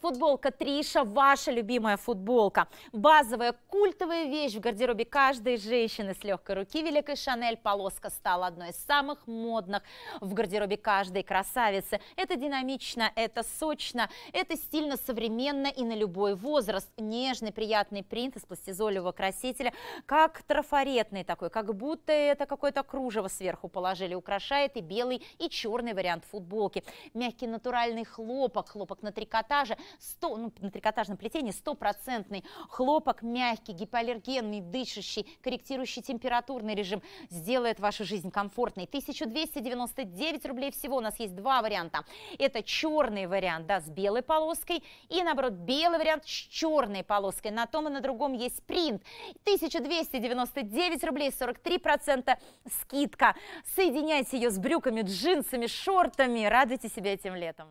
Футболка Триша, ваша любимая футболка. Базовая культовая вещь в гардеробе каждой женщины с легкой руки великой Шанель. Полоска стала одной из самых модных в гардеробе каждой красавицы. Это динамично, это сочно, это стильно современно и на любой возраст. Нежный, приятный принт из пластизолевого красителя, как трафаретный такой, как будто это какое-то кружево сверху положили. Украшает и белый, и черный вариант футболки. Мягкий натуральный хлопок, хлопок на трикотаже – 100, ну, на трикотажном плетении стопроцентный хлопок, мягкий, гипоаллергенный, дышащий, корректирующий температурный режим, сделает вашу жизнь комфортной. 1299 рублей всего, у нас есть два варианта. Это черный вариант, да, с белой полоской, и наоборот, белый вариант с черной полоской. На том и на другом есть принт. 1299 рублей, 43% скидка. Соединяйте ее с брюками, джинсами, шортами. Радуйте себя этим летом.